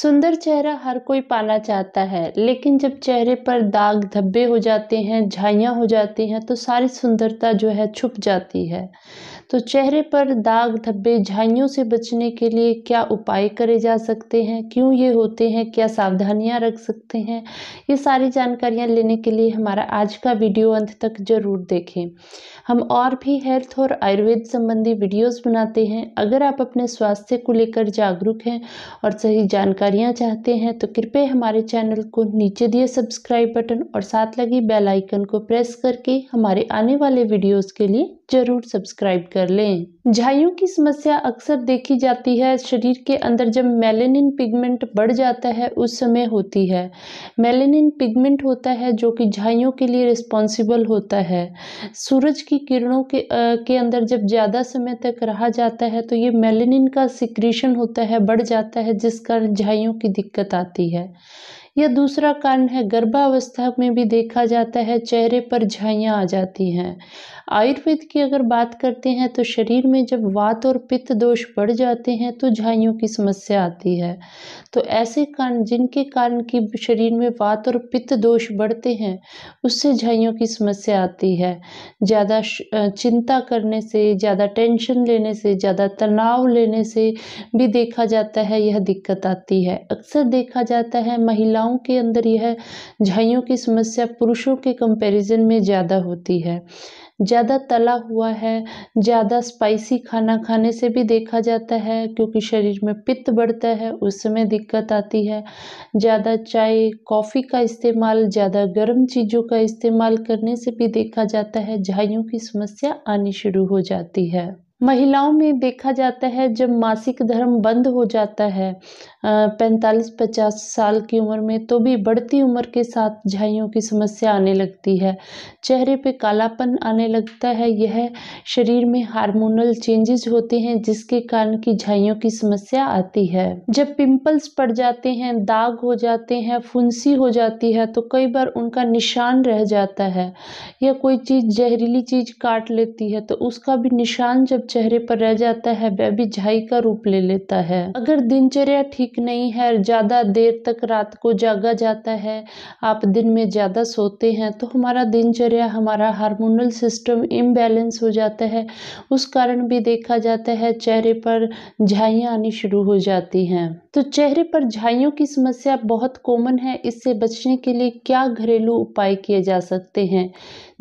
सुंदर चेहरा हर कोई पाना चाहता है लेकिन जब चेहरे पर दाग धब्बे हो जाते हैं झाइयाँ हो जाती हैं तो सारी सुंदरता जो है छुप जाती है तो चेहरे पर दाग धब्बे झाइयों से बचने के लिए क्या उपाय करे जा सकते हैं क्यों ये होते हैं क्या सावधानियां रख सकते हैं ये सारी जानकारियां लेने के लिए हमारा आज का वीडियो अंत तक ज़रूर देखें हम और भी हेल्थ और आयुर्वेद संबंधी वीडियोस बनाते हैं अगर आप अपने स्वास्थ्य को लेकर जागरूक हैं और सही जानकारियाँ चाहते हैं तो कृपया हमारे चैनल को नीचे दिए सब्सक्राइब बटन और साथ लगी बेल आइकन को प्रेस करके हमारे आने वाले वीडियोस के लिए ज़रूर सब्सक्राइब कर लें झाइयों की समस्या अक्सर देखी जाती है शरीर के अंदर जब मेलेनिन पिगमेंट बढ़ जाता है उस समय होती है मेलेनिन पिगमेंट होता है जो कि झाइयों के लिए रिस्पॉन्सिबल होता है सूरज की किरणों के आ, के अंदर जब ज़्यादा समय तक रहा जाता है तो ये मेलेनिन का सिक्रीशन होता है बढ़ जाता है जिस कारण झाइयों की दिक्कत आती है या दूसरा कारण है गर्भावस्था में भी देखा जाता है चेहरे पर झाइयाँ आ जाती हैं आयुर्वेद की अगर बात करते हैं तो शरीर में जब वात और पित्त दोष बढ़ जाते हैं तो झाइयों की समस्या आती है तो ऐसे कारण जिनके कारण कि शरीर में वात और पित्त दोष बढ़ते हैं उससे झाइयों की समस्या आती है ज़्यादा चिंता करने से ज़्यादा टेंशन लेने से ज़्यादा तनाव लेने से भी देखा जाता है यह दिक्कत आती है अक्सर देखा जाता है महिलाओं महिलाओं के अंदर यह झाइयों की समस्या पुरुषों के कंपैरिजन में ज़्यादा होती है ज़्यादा तला हुआ है ज़्यादा स्पाइसी खाना खाने से भी देखा जाता है क्योंकि शरीर में पित्त बढ़ता है उस समय दिक्कत आती है ज़्यादा चाय कॉफ़ी का इस्तेमाल ज़्यादा गर्म चीज़ों का इस्तेमाल करने से भी देखा जाता है झाइयों की समस्या आनी शुरू हो जाती है महिलाओं में देखा जाता है जब मासिक धर्म बंद हो जाता है पैंतालीस पचास साल की उम्र में तो भी बढ़ती उम्र के साथ झाइयों की समस्या आने लगती है चेहरे पे कालापन आने लगता है यह शरीर में हार्मोनल चेंजेस होते हैं जिसके कारण की झाइयों की समस्या आती है जब पिंपल्स पड़ जाते हैं दाग हो जाते हैं फुंसी हो जाती है तो कई बार उनका निशान रह जाता है या कोई चीज़ जहरीली चीज़ काट लेती है तो उसका भी निशान जब चेहरे पर रह जाता है वह भी झाई का रूप ले लेता है अगर दिनचर्या ठीक ठीक नहीं है ज़्यादा देर तक रात को जागा जाता है आप दिन में ज़्यादा सोते हैं तो हमारा दिनचर्या हमारा हार्मोनल सिस्टम इम्बैलेंस हो जाता है उस कारण भी देखा जाता है चेहरे पर झाइयाँ आनी शुरू हो जाती हैं तो चेहरे पर झाइयों की समस्या बहुत कॉमन है इससे बचने के लिए क्या घरेलू उपाय किए जा सकते हैं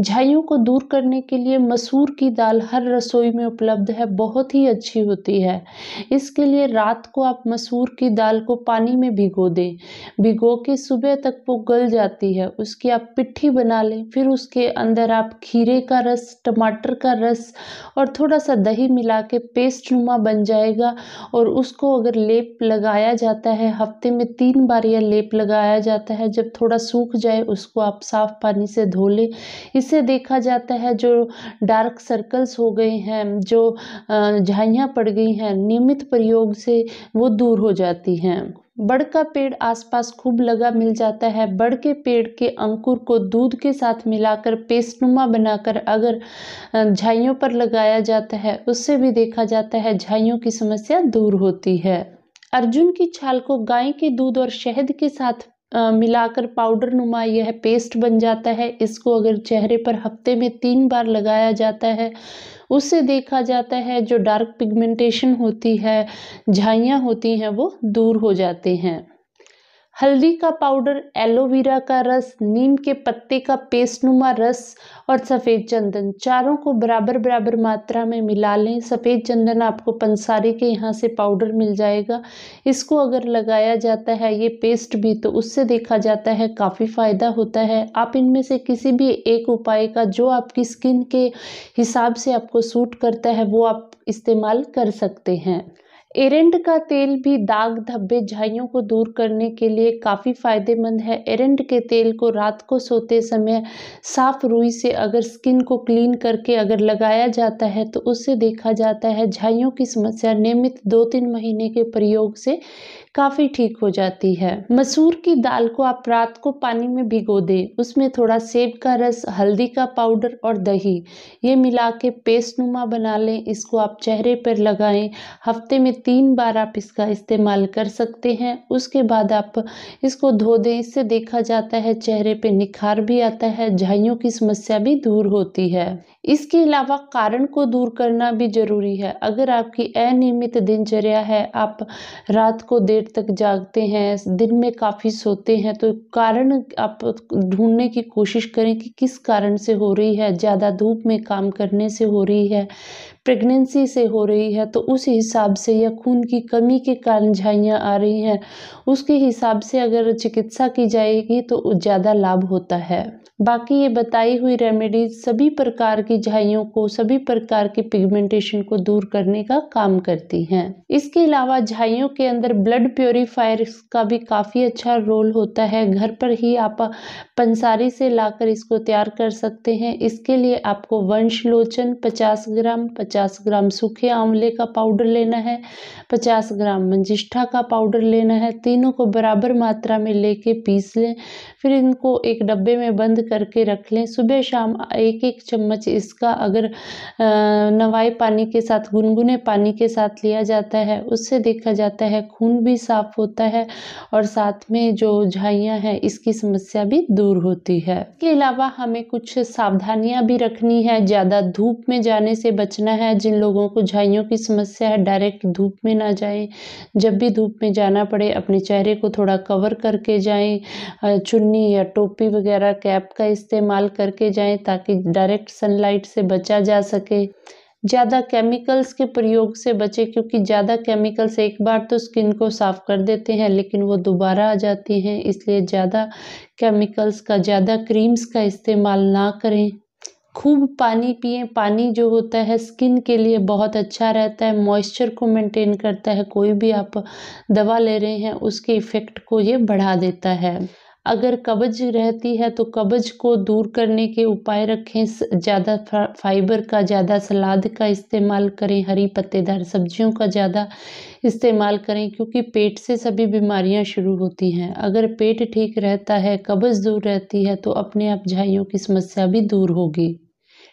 झाइयों को दूर करने के लिए मसूर की दाल हर रसोई में उपलब्ध है बहुत ही अच्छी होती है इसके लिए रात को आप मसूर की दाल को पानी में भिगो दें भिगो के सुबह तक वो गल जाती है उसकी आप पिट्ठी बना लें फिर उसके अंदर आप खीरे का रस टमाटर का रस और थोड़ा सा दही मिला के पेस्ट नुमा बन जाएगा और उसको अगर लेप लगाया जाता है हफ्ते में तीन बार यह लेप लगाया जाता है जब थोड़ा सूख जाए उसको आप साफ पानी से धो लें इसे देखा जाता है जो डार्क सर्कल्स हो गए हैं जो झाइयाँ पड़ गई हैं नियमित प्रयोग से वो दूर हो जाती हैं बड़ का पेड़ आसपास खूब लगा मिल जाता है बड़ के पेड़ के अंकुर को दूध के साथ मिलाकर पेस्टनुमा बनाकर अगर झाइयों पर लगाया जाता है उससे भी देखा जाता है झाइयों की समस्या दूर होती है अर्जुन की छाल को गाय के दूध और शहद के साथ मिलाकर पाउडर नुमा यह पेस्ट बन जाता है इसको अगर चेहरे पर हफ्ते में तीन बार लगाया जाता है उससे देखा जाता है जो डार्क पिगमेंटेशन होती है झाइयाँ होती हैं वो दूर हो जाते हैं हल्दी का पाउडर एलोवेरा का रस नीम के पत्ते का पेस्टनुमा रस और सफ़ेद चंदन चारों को बराबर बराबर मात्रा में मिला लें सफ़ेद चंदन आपको पंसारी के यहाँ से पाउडर मिल जाएगा इसको अगर लगाया जाता है ये पेस्ट भी तो उससे देखा जाता है काफ़ी फ़ायदा होता है आप इनमें से किसी भी एक उपाय का जो आपकी स्किन के हिसाब से आपको सूट करता है वो आप इस्तेमाल कर सकते हैं एरेंड का तेल भी दाग धब्बे झाइयों को दूर करने के लिए काफ़ी फायदेमंद है एरेंड के तेल को रात को सोते समय साफ रुई से अगर स्किन को क्लीन करके अगर लगाया जाता है तो उससे देखा जाता है झाइयों की समस्या नियमित दो तीन महीने के प्रयोग से काफ़ी ठीक हो जाती है मसूर की दाल को आप रात को पानी में भिगो दें उसमें थोड़ा सेब का रस हल्दी का पाउडर और दही ये मिला के पेस्ट नुमा बना लें इसको आप चेहरे पर लगाएं हफ्ते में तीन बार आप इसका इस्तेमाल कर सकते हैं उसके बाद आप इसको धो दें इससे देखा जाता है चेहरे पे निखार भी आता है झाइयों की समस्या भी दूर होती है इसके अलावा कारण को दूर करना भी ज़रूरी है अगर आपकी अनियमित दिनचर्या है आप रात को देर तक जागते हैं दिन में काफ़ी सोते हैं तो कारण आप ढूंढने की कोशिश करें कि किस कारण से हो रही है ज़्यादा धूप में काम करने से हो रही है प्रेगनेंसी से हो रही है तो उस हिसाब से या खून की कमी के कारण झाइयाँ आ रही हैं उसके हिसाब से अगर चिकित्सा की जाएगी तो ज़्यादा लाभ होता है बाकी ये बताई हुई रेमेडीज सभी प्रकार की झाइयों को सभी प्रकार के पिगमेंटेशन को दूर करने का काम करती हैं इसके अलावा झाइयों के अंदर ब्लड प्योरीफायर का भी काफ़ी अच्छा रोल होता है घर पर ही आप पंसारी से लाकर इसको तैयार कर सकते हैं इसके लिए आपको वंशलोचन पचास ग्राम पचास पचास ग्राम सूखे आंवले का पाउडर लेना है पचास ग्राम मंजिष्ठा का पाउडर लेना है तीनों को बराबर मात्रा में लेके पीस लें फिर इनको एक डब्बे में बंद करके रख लें सुबह शाम एक एक चम्मच इसका अगर नवाई पानी के साथ गुनगुने पानी के साथ लिया जाता है उससे देखा जाता है खून भी साफ होता है और साथ में जो झाइयाँ हैं इसकी समस्या भी दूर होती है इसके अलावा हमें कुछ सावधानियाँ भी रखनी है ज़्यादा धूप में जाने से बचना है है जिन लोगों को झाइयों की समस्या है डायरेक्ट धूप में ना जाएं जब भी धूप में जाना पड़े अपने चेहरे को थोड़ा कवर करके जाएं चुन्नी या टोपी वगैरह कैप का इस्तेमाल करके जाएं ताकि डायरेक्ट सनलाइट से बचा जा सके ज़्यादा केमिकल्स के प्रयोग से बचें क्योंकि ज़्यादा केमिकल्स एक बार तो स्किन को साफ़ कर देते हैं लेकिन वो दोबारा आ जाती हैं इसलिए ज़्यादा केमिकल्स का ज़्यादा क्रीम्स का इस्तेमाल ना करें खूब पानी पिए पानी जो होता है स्किन के लिए बहुत अच्छा रहता है मॉइस्चर को मेंटेन करता है कोई भी आप दवा ले रहे हैं उसके इफ़ेक्ट को ये बढ़ा देता है अगर कब्ज रहती है तो कब्ज को दूर करने के उपाय रखें ज़्यादा फाइबर का ज़्यादा सलाद का इस्तेमाल करें हरी पत्तेदार सब्जियों का ज़्यादा इस्तेमाल करें क्योंकि पेट से सभी बीमारियां शुरू होती हैं अगर पेट ठीक रहता है कब्ज दूर रहती है तो अपने आप झाइयों की समस्या भी दूर होगी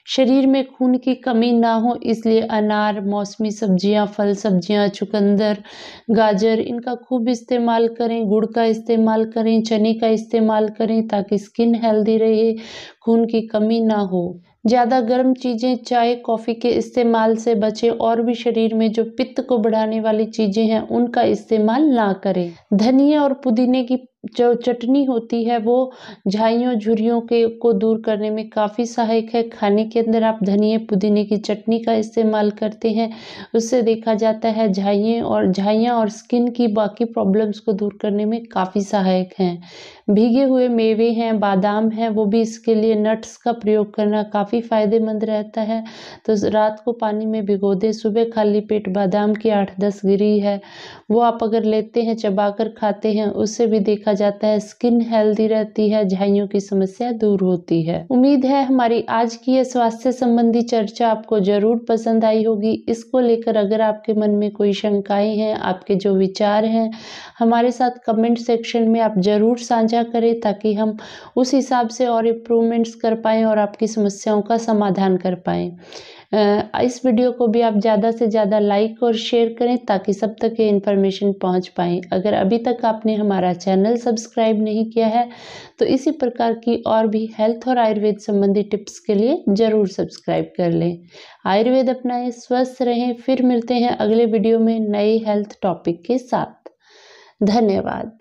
शरीर में खून की कमी ना हो इसलिए अनार मौसमी सब्जियां फल सब्जियां चुकंदर गाजर इनका खूब इस्तेमाल करें गुड़ का इस्तेमाल करें चने का इस्तेमाल करें ताकि स्किन हेल्दी रहे खून की कमी ना हो ज़्यादा गर्म चीज़ें चाय कॉफ़ी के इस्तेमाल से बचें और भी शरीर में जो पित्त को बढ़ाने वाली चीज़ें हैं उनका इस्तेमाल ना करें धनिया और पुदीने की जो चटनी होती है वो झाइयों झुरियों के को दूर करने में काफ़ी सहायक है खाने के अंदर आप धनिए पुदीने की चटनी का इस्तेमाल करते हैं उससे देखा जाता है झाइए और झाइयाँ और स्किन की बाकी प्रॉब्लम्स को दूर करने में काफ़ी सहायक हैं भीगे हुए मेवे हैं बादाम हैं वो भी इसके लिए नट्स का प्रयोग करना काफ़ी काफ़ी फ़ायदेमंद रहता है तो रात को पानी में भिगो दें सुबह खाली पेट बादाम की आठ दस गिरी है वो आप अगर लेते हैं चबाकर खाते हैं उससे भी देखा जाता है स्किन हेल्दी रहती है झाइयों की समस्या दूर होती है उम्मीद है हमारी आज की यह स्वास्थ्य संबंधी चर्चा आपको जरूर पसंद आई होगी इसको लेकर अगर आपके मन में कोई शंकाएं हैं आपके जो विचार हैं हमारे साथ कमेंट सेक्शन में आप ज़रूर साझा करें ताकि हम उस हिसाब से और इम्प्रूवमेंट्स कर पाए और आपकी समस्याओं समस्याओं का समाधान कर पाए इस वीडियो को भी आप ज़्यादा से ज़्यादा लाइक और शेयर करें ताकि सब तक ये इन्फॉर्मेशन पहुंच पाए अगर अभी तक आपने हमारा चैनल सब्सक्राइब नहीं किया है तो इसी प्रकार की और भी हेल्थ और आयुर्वेद संबंधी टिप्स के लिए ज़रूर सब्सक्राइब कर लें आयुर्वेद अपनाएं स्वस्थ रहें फिर मिलते हैं अगले वीडियो में नए हेल्थ टॉपिक के साथ धन्यवाद